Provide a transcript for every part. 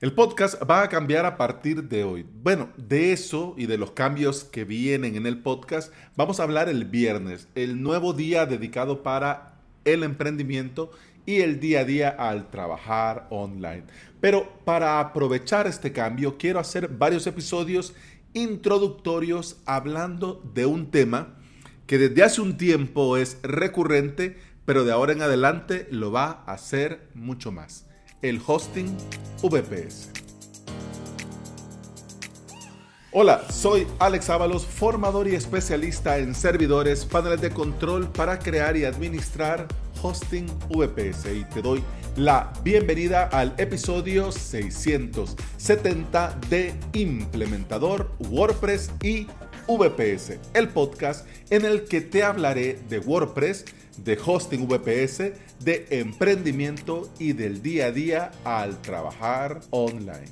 El podcast va a cambiar a partir de hoy. Bueno, de eso y de los cambios que vienen en el podcast vamos a hablar el viernes, el nuevo día dedicado para el emprendimiento y el día a día al trabajar online. Pero para aprovechar este cambio quiero hacer varios episodios introductorios hablando de un tema que desde hace un tiempo es recurrente, pero de ahora en adelante lo va a hacer mucho más el hosting VPS. Hola, soy Alex Ábalos, formador y especialista en servidores, paneles de control para crear y administrar hosting VPS y te doy la bienvenida al episodio 670 de Implementador WordPress y VPS, el podcast en el que te hablaré de WordPress de hosting VPS, de emprendimiento y del día a día al trabajar online.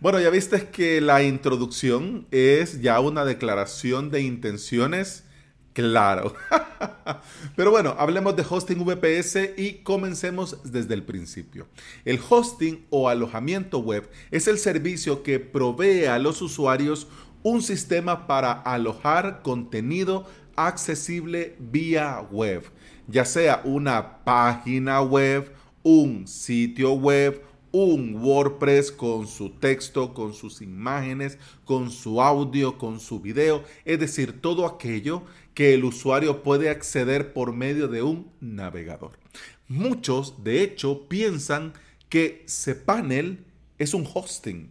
Bueno, ya viste que la introducción es ya una declaración de intenciones, claro. Pero bueno, hablemos de hosting VPS y comencemos desde el principio. El hosting o alojamiento web es el servicio que provee a los usuarios un sistema para alojar contenido accesible vía web, ya sea una página web, un sitio web, un WordPress con su texto, con sus imágenes, con su audio, con su video, es decir, todo aquello que el usuario puede acceder por medio de un navegador. Muchos, de hecho, piensan que cPanel es un hosting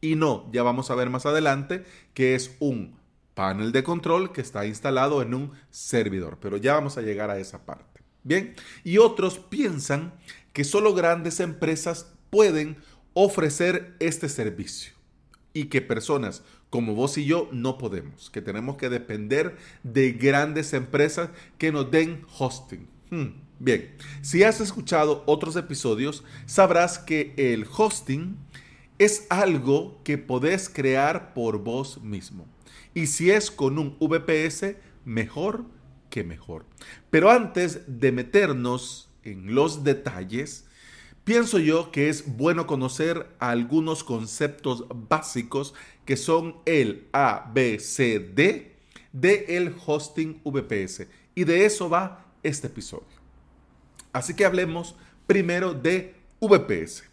y no, ya vamos a ver más adelante que es un panel de control que está instalado en un servidor, pero ya vamos a llegar a esa parte. Bien, y otros piensan que solo grandes empresas pueden ofrecer este servicio y que personas como vos y yo no podemos, que tenemos que depender de grandes empresas que nos den hosting. Hmm, bien, si has escuchado otros episodios, sabrás que el hosting es algo que podés crear por vos mismo. Y si es con un VPS, mejor que mejor. Pero antes de meternos en los detalles, pienso yo que es bueno conocer algunos conceptos básicos que son el ABCD del hosting VPS. Y de eso va este episodio. Así que hablemos primero de VPS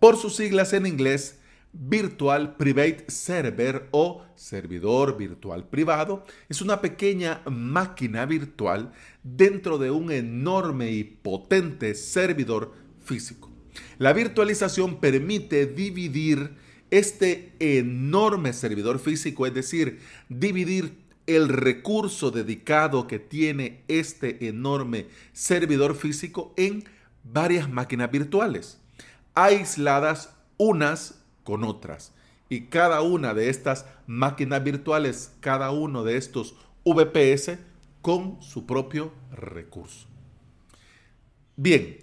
por sus siglas en inglés Virtual Private Server o servidor virtual privado es una pequeña máquina virtual dentro de un enorme y potente servidor físico. La virtualización permite dividir este enorme servidor físico, es decir, dividir el recurso dedicado que tiene este enorme servidor físico en varias máquinas virtuales aisladas unas con otras. Y cada una de estas máquinas virtuales, cada uno de estos VPS, con su propio recurso. Bien,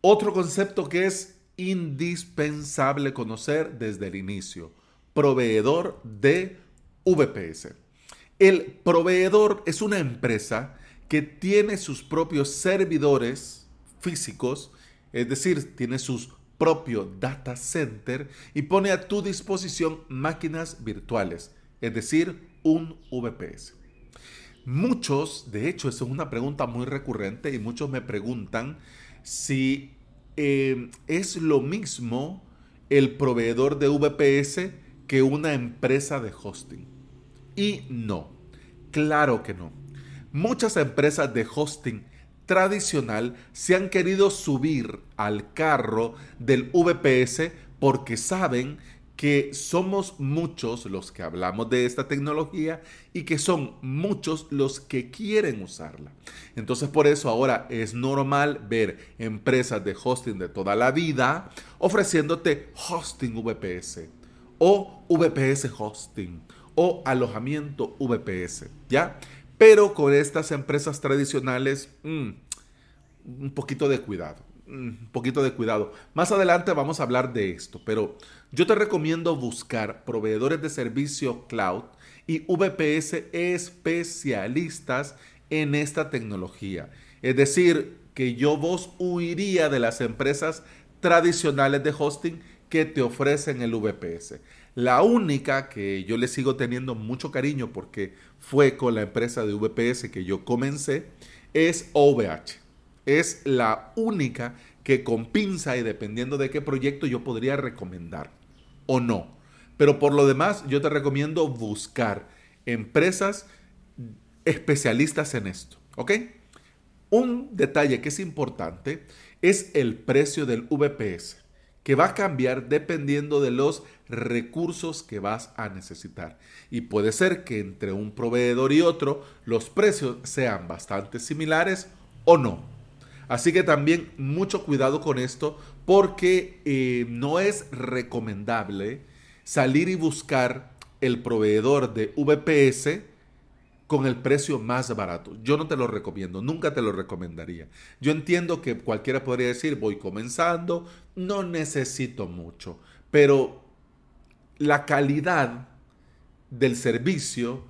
otro concepto que es indispensable conocer desde el inicio, proveedor de VPS. El proveedor es una empresa que tiene sus propios servidores físicos es decir, tiene sus propio data center y pone a tu disposición máquinas virtuales, es decir, un VPS. Muchos, de hecho, eso es una pregunta muy recurrente y muchos me preguntan si eh, es lo mismo el proveedor de VPS que una empresa de hosting. Y no, claro que no. Muchas empresas de hosting tradicional se han querido subir al carro del VPS porque saben que somos muchos los que hablamos de esta tecnología y que son muchos los que quieren usarla. Entonces por eso ahora es normal ver empresas de hosting de toda la vida ofreciéndote hosting VPS o VPS hosting o alojamiento VPS, ¿ya? Pero con estas empresas tradicionales, mm, un poquito de cuidado, mm, un poquito de cuidado. Más adelante vamos a hablar de esto, pero yo te recomiendo buscar proveedores de servicio cloud y VPS especialistas en esta tecnología. Es decir, que yo vos huiría de las empresas tradicionales de hosting que te ofrecen el VPS. La única que yo le sigo teniendo mucho cariño porque fue con la empresa de VPS que yo comencé es OVH. Es la única que con pinza y dependiendo de qué proyecto yo podría recomendar o no. Pero por lo demás yo te recomiendo buscar empresas especialistas en esto, Un detalle que es importante es el precio del VPS que va a cambiar dependiendo de los recursos que vas a necesitar. Y puede ser que entre un proveedor y otro los precios sean bastante similares o no. Así que también mucho cuidado con esto porque eh, no es recomendable salir y buscar el proveedor de VPS con el precio más barato. Yo no te lo recomiendo, nunca te lo recomendaría. Yo entiendo que cualquiera podría decir, voy comenzando, no necesito mucho, pero la calidad del servicio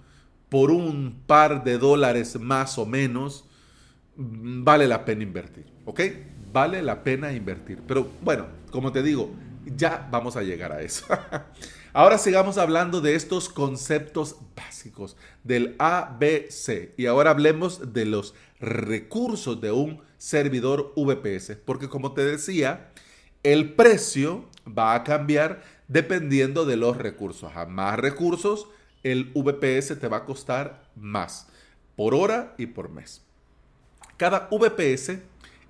por un par de dólares más o menos mm, vale la pena invertir, ¿ok? Vale la pena invertir. Pero bueno, como te digo, ya vamos a llegar a eso. Ahora sigamos hablando de estos conceptos básicos del ABC y ahora hablemos de los recursos de un servidor VPS, porque como te decía, el precio va a cambiar dependiendo de los recursos. A más recursos, el VPS te va a costar más por hora y por mes. Cada VPS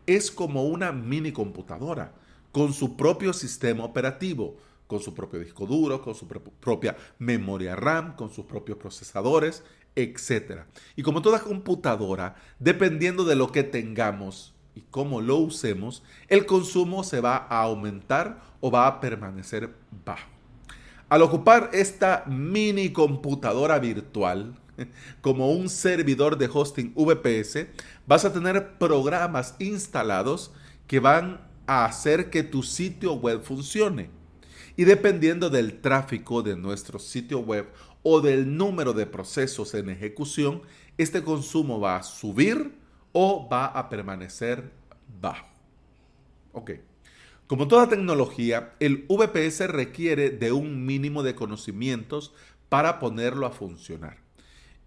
es como una mini computadora con su propio sistema operativo con su propio disco duro, con su propia memoria RAM, con sus propios procesadores, etc. Y como toda computadora, dependiendo de lo que tengamos y cómo lo usemos, el consumo se va a aumentar o va a permanecer bajo. Al ocupar esta mini computadora virtual, como un servidor de hosting VPS, vas a tener programas instalados que van a hacer que tu sitio web funcione y dependiendo del tráfico de nuestro sitio web o del número de procesos en ejecución, este consumo va a subir o va a permanecer bajo. Ok. Como toda tecnología, el VPS requiere de un mínimo de conocimientos para ponerlo a funcionar.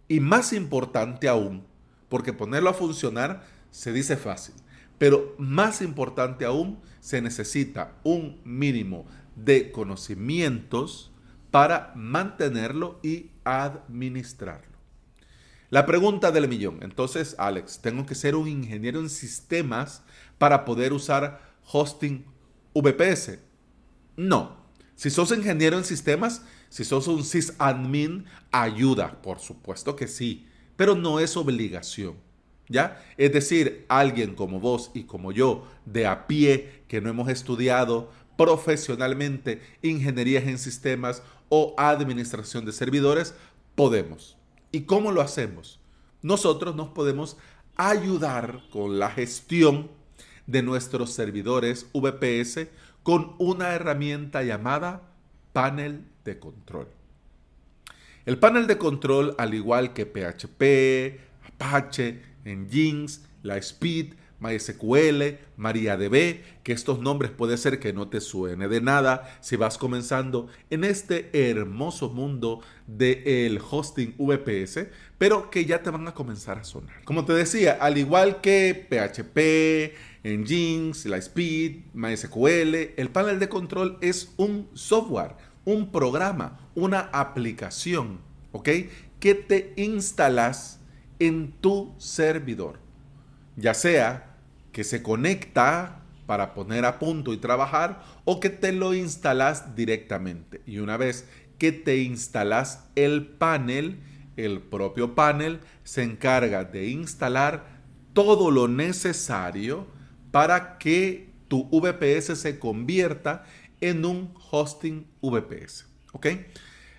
Y más importante aún, porque ponerlo a funcionar se dice fácil, pero más importante aún, se necesita un mínimo de conocimientos para mantenerlo y administrarlo. La pregunta del millón. Entonces, Alex, tengo que ser un ingeniero en sistemas para poder usar hosting VPS. No. Si sos ingeniero en sistemas, si sos un sysadmin, ayuda, por supuesto que sí, pero no es obligación. ¿Ya? Es decir, alguien como vos y como yo, de a pie, que no hemos estudiado, profesionalmente ingenierías en sistemas o administración de servidores, podemos. ¿Y cómo lo hacemos? Nosotros nos podemos ayudar con la gestión de nuestros servidores VPS con una herramienta llamada panel de control. El panel de control, al igual que PHP, Apache, Nginx, speed MySQL, MariaDB, que estos nombres puede ser que no te suene de nada si vas comenzando en este hermoso mundo del hosting VPS, pero que ya te van a comenzar a sonar. Como te decía, al igual que PHP, Nginx, Lightspeed, MySQL, el panel de control es un software, un programa, una aplicación, ¿ok? Que te instalas en tu servidor, ya sea que se conecta para poner a punto y trabajar o que te lo instalas directamente. Y una vez que te instalas el panel, el propio panel se encarga de instalar todo lo necesario para que tu VPS se convierta en un hosting VPS. ¿Ok?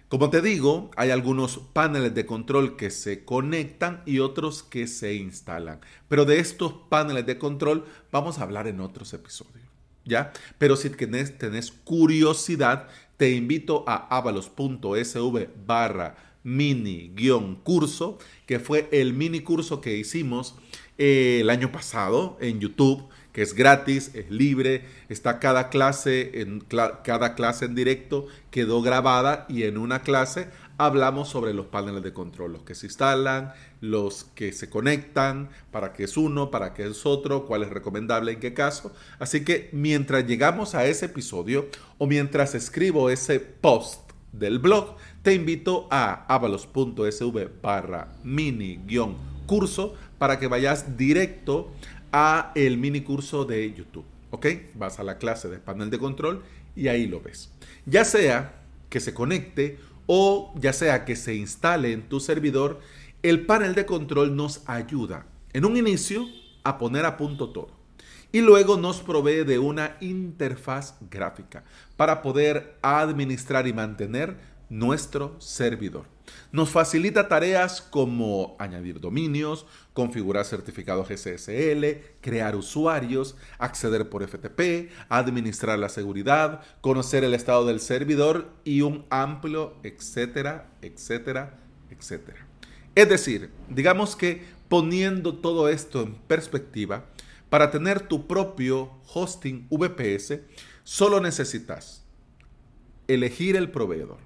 Como te digo, hay algunos paneles de control que se conectan y otros que se instalan. Pero de estos paneles de control vamos a hablar en otros episodios. ¿Ya? Pero si tenés, tenés curiosidad, te invito a avalos.sv barra mini-curso, que fue el mini curso que hicimos eh, el año pasado en YouTube, que es gratis, es libre, está cada clase, en, cada clase en directo, quedó grabada y en una clase hablamos sobre los paneles de control, los que se instalan, los que se conectan, para qué es uno, para qué es otro, cuál es recomendable en qué caso. Así que mientras llegamos a ese episodio o mientras escribo ese post del blog, te invito a avalos.sv barra mini-curso para que vayas directo a el mini curso de YouTube. ¿Ok? Vas a la clase de panel de control y ahí lo ves. Ya sea que se conecte o ya sea que se instale en tu servidor, el panel de control nos ayuda en un inicio a poner a punto todo y luego nos provee de una interfaz gráfica para poder administrar y mantener nuestro servidor. Nos facilita tareas como añadir dominios, configurar certificados SSL, crear usuarios, acceder por FTP, administrar la seguridad, conocer el estado del servidor y un amplio, etcétera, etcétera, etcétera. Es decir, digamos que poniendo todo esto en perspectiva, para tener tu propio hosting VPS, solo necesitas elegir el proveedor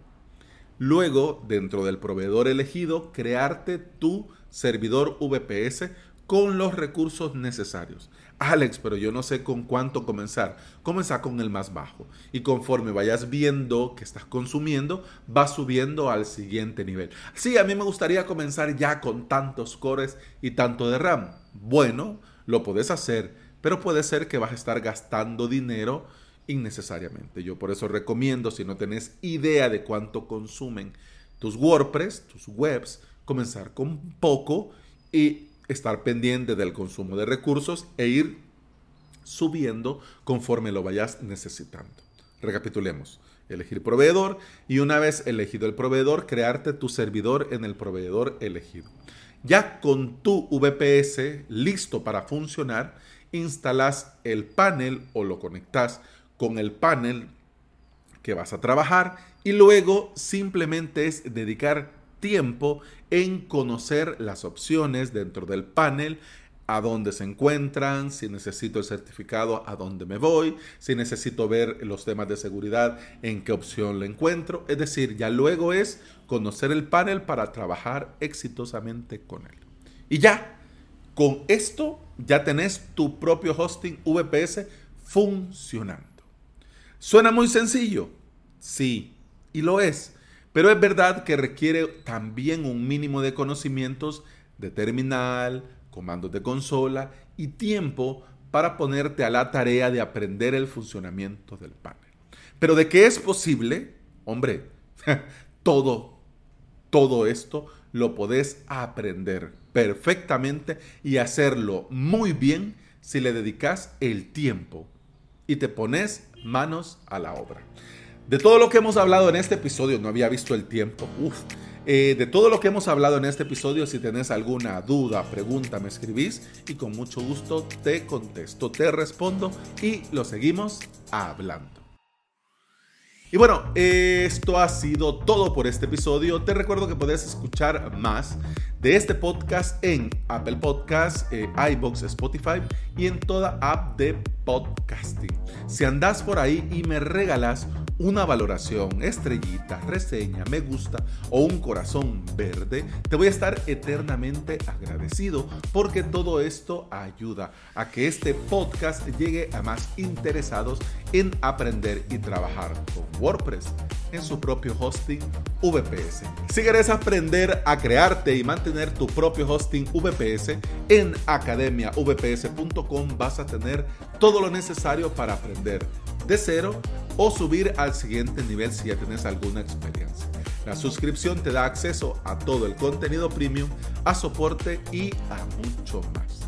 Luego, dentro del proveedor elegido, crearte tu servidor VPS con los recursos necesarios. Alex, pero yo no sé con cuánto comenzar. Comenzá con el más bajo y conforme vayas viendo que estás consumiendo, vas subiendo al siguiente nivel. Sí, a mí me gustaría comenzar ya con tantos cores y tanto de RAM. Bueno, lo puedes hacer, pero puede ser que vas a estar gastando dinero innecesariamente. Yo por eso recomiendo, si no tenés idea de cuánto consumen tus WordPress, tus webs, comenzar con poco y estar pendiente del consumo de recursos e ir subiendo conforme lo vayas necesitando. Recapitulemos. Elegir proveedor y una vez elegido el proveedor, crearte tu servidor en el proveedor elegido. Ya con tu VPS listo para funcionar, instalas el panel o lo conectas con el panel que vas a trabajar y luego simplemente es dedicar tiempo en conocer las opciones dentro del panel, a dónde se encuentran, si necesito el certificado, a dónde me voy, si necesito ver los temas de seguridad, en qué opción lo encuentro. Es decir, ya luego es conocer el panel para trabajar exitosamente con él. Y ya, con esto ya tenés tu propio hosting VPS funcionando. Suena muy sencillo, sí, y lo es, pero es verdad que requiere también un mínimo de conocimientos de terminal, comandos de consola y tiempo para ponerte a la tarea de aprender el funcionamiento del panel. Pero de qué es posible, hombre, todo, todo esto lo podés aprender perfectamente y hacerlo muy bien si le dedicas el tiempo y te pones manos a la obra. De todo lo que hemos hablado en este episodio, no había visto el tiempo. Eh, de todo lo que hemos hablado en este episodio, si tenés alguna duda, pregunta, me escribís y con mucho gusto te contesto, te respondo y lo seguimos hablando. Y bueno, eh, esto ha sido todo por este episodio. Te recuerdo que podés escuchar más de este podcast en Apple Podcasts, eh, iBox, Spotify y en toda app de podcasting. Si andás por ahí y me regalas una valoración, estrellita, reseña, me gusta o un corazón verde, te voy a estar eternamente agradecido porque todo esto ayuda a que este podcast llegue a más interesados en aprender y trabajar con WordPress en su propio hosting VPS. Si quieres aprender a crearte y mantener tu propio hosting VPS, en academiavps.com vas a tener todo lo necesario para aprender de cero o subir al siguiente nivel si ya tienes alguna experiencia. La suscripción te da acceso a todo el contenido premium, a soporte y a mucho más.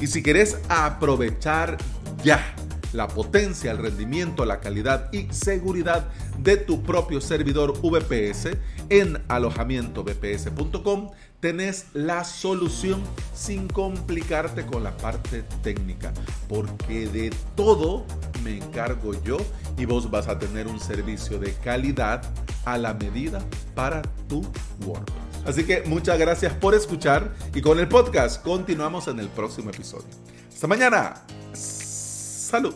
Y si quieres aprovechar ya la potencia, el rendimiento, la calidad y seguridad de tu propio servidor VPS en alojamientovps.com, tenés la solución sin complicarte con la parte técnica, porque de todo me encargo yo y vos vas a tener un servicio de calidad a la medida para tu WordPress. Así que muchas gracias por escuchar y con el podcast continuamos en el próximo episodio. Hasta mañana. Salud.